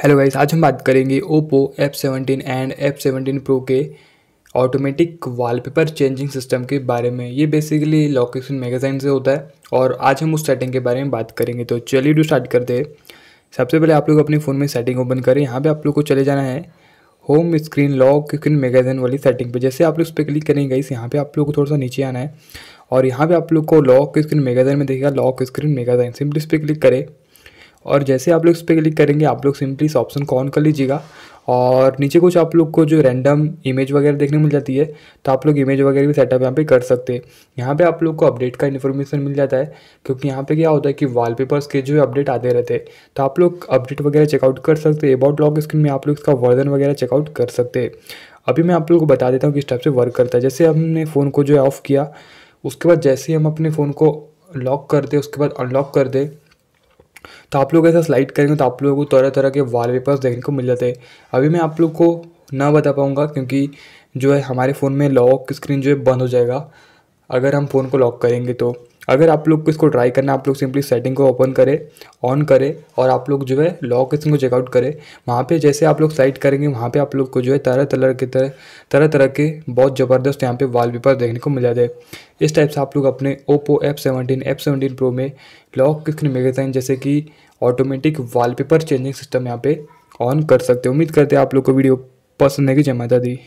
hello guys आज हम बात करेंगे Oppo F seventeen and F seventeen pro के ऑटोमेटिक वॉलपेपर चेंजिंग सिस्टम के बारे में ये बेसिकली लोकेशन मैगजीन से होता है और आज हम उस सेटिंग के बारे में बात करेंगे तो चलिए वीडियो स्टार्ट करते हैं सबसे पहले आप लोग अपने फ़ोन में सेटिंग ओपन करें यहाँ पर आप लोग को चले जाना है home screen lock screen magazine वाली सेटिंग पे जैसे आप लोग उस पर क्लिक करेंगे इस यहाँ पे आप लोग को थोड़ा सा नीचे आना है और यहाँ पे आप लोग को लॉक स्क्रीन मैगजीन में देखेगा लॉक स्क्रीन मैगजीन सिंपली इस पर क्लिक करें और जैसे आप लोग इस पर क्लिक करेंगे आप लोग सिंपली इस ऑप्शन को ऑन कर लीजिएगा और नीचे कुछ आप लोग को जो रैंडम इमेज वगैरह देखने मिल जाती है तो आप लोग इमेज वगैरह भी सेटअप यहाँ पे कर सकते हैं यहाँ पे आप लोग को अपडेट का इन्फॉर्मेशन मिल जाता है क्योंकि यहाँ पे क्या होता है कि वॉलपेपर्स के जो अपडेट आते रहते हैं तो आप लोग अपडेट वगैरह चेकआउट कर सकते हैं अबाउट लॉक स्क्रीन में आप लोग इसका वर्जन वगैरह चेकआउट कर सकते हैं अभी मैं आप लोग को बता देता हूँ किस टाइप से वर्क करता है जैसे हमने फ़ोन को जो है ऑफ़ किया उसके बाद जैसे ही हम अपने फ़ोन को लॉक कर दें उसके बाद अनलॉक कर दें तो आप लोग ऐसा स्लाइड करेंगे तो आप लोगों को तरह तरह के वॉलपेपर्स देखने को मिल जाते हैं अभी मैं आप लोग को ना बता पाऊँगा क्योंकि जो है हमारे फ़ोन में लॉक स्क्रीन जो है बंद हो जाएगा अगर हम फ़ोन को लॉक करेंगे तो अगर आप लोग को इसको ट्राई करना आप लोग सिंपली सेटिंग को ओपन करें ऑन करें और आप लोग जो है लॉक इसको चेकआउट करें वहाँ पे जैसे आप लोग साइट करेंगे वहाँ पे आप लोग को जो है तरह तरह के तरह तरह तरह के बहुत ज़बरदस्त यहाँ पे वॉलपेपर देखने को मिल जाते इस टाइप से आप लोग अपने Oppo F seventeen F seventeen pro में लॉक स्क्रीन मेगासाइन जैसे कि ऑटोमेटिक पेपर चेंजिंग सिस्टम यहाँ पर ऑन कर सकते हो उम्मीद करते हैं आप लोग को वीडियो पसंद है कि जमाता दी